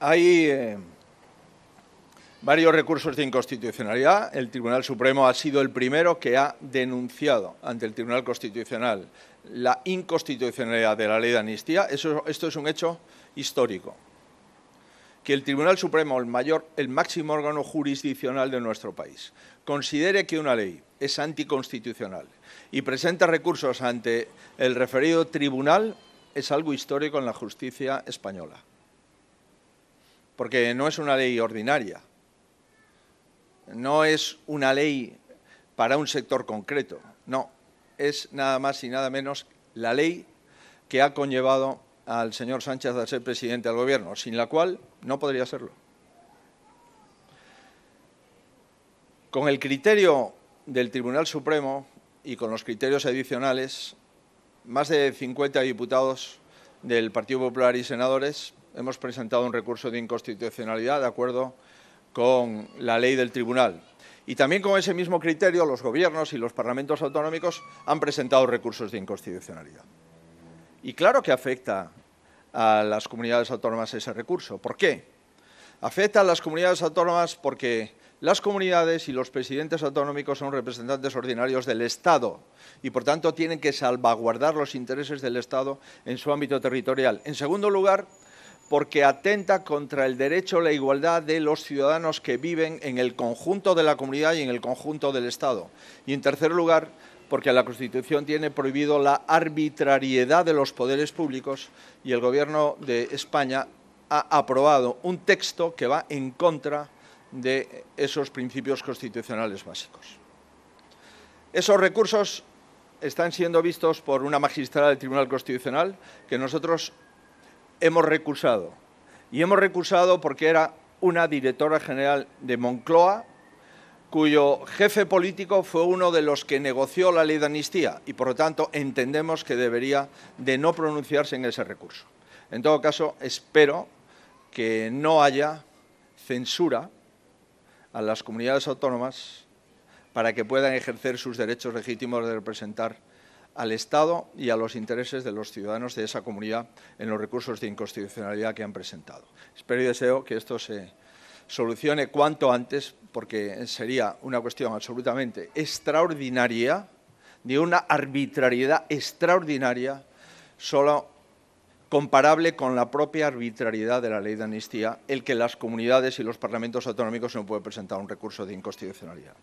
Hay eh, varios recursos de inconstitucionalidad. El Tribunal Supremo ha sido el primero que ha denunciado ante el Tribunal Constitucional la inconstitucionalidad de la ley de amnistía. esto es un hecho histórico. Que el Tribunal Supremo, el, mayor, el máximo órgano jurisdiccional de nuestro país, considere que una ley es anticonstitucional y presenta recursos ante el referido tribunal es algo histórico en la justicia española porque no es una ley ordinaria, no es una ley para un sector concreto, no, es nada más y nada menos la ley que ha conllevado al señor Sánchez a ser presidente del Gobierno, sin la cual no podría serlo. Con el criterio del Tribunal Supremo y con los criterios adicionales, más de 50 diputados del Partido Popular y senadores hemos presentado un recurso de inconstitucionalidad de acuerdo con la ley del tribunal. Y también con ese mismo criterio los gobiernos y los parlamentos autonómicos han presentado recursos de inconstitucionalidad. Y claro que afecta a las comunidades autónomas ese recurso. ¿Por qué? Afecta a las comunidades autónomas porque las comunidades y los presidentes autonómicos son representantes ordinarios del Estado y, por tanto, tienen que salvaguardar los intereses del Estado en su ámbito territorial. En segundo lugar, porque atenta contra el derecho a la igualdad de los ciudadanos que viven en el conjunto de la comunidad y en el conjunto del Estado. Y en tercer lugar, porque la Constitución tiene prohibido la arbitrariedad de los poderes públicos y el Gobierno de España ha aprobado un texto que va en contra de esos principios constitucionales básicos. Esos recursos están siendo vistos por una magistrada del Tribunal Constitucional que nosotros hemos recusado. Y hemos recusado porque era una directora general de Moncloa, cuyo jefe político fue uno de los que negoció la ley de amnistía y, por lo tanto, entendemos que debería de no pronunciarse en ese recurso. En todo caso, espero que no haya censura a las comunidades autónomas para que puedan ejercer sus derechos legítimos de representar al Estado y a los intereses de los ciudadanos de esa comunidad en los recursos de inconstitucionalidad que han presentado. Espero y deseo que esto se solucione cuanto antes, porque sería una cuestión absolutamente extraordinaria, de una arbitrariedad extraordinaria, solo comparable con la propia arbitrariedad de la ley de amnistía, el que las comunidades y los parlamentos autonómicos no pueden presentar un recurso de inconstitucionalidad.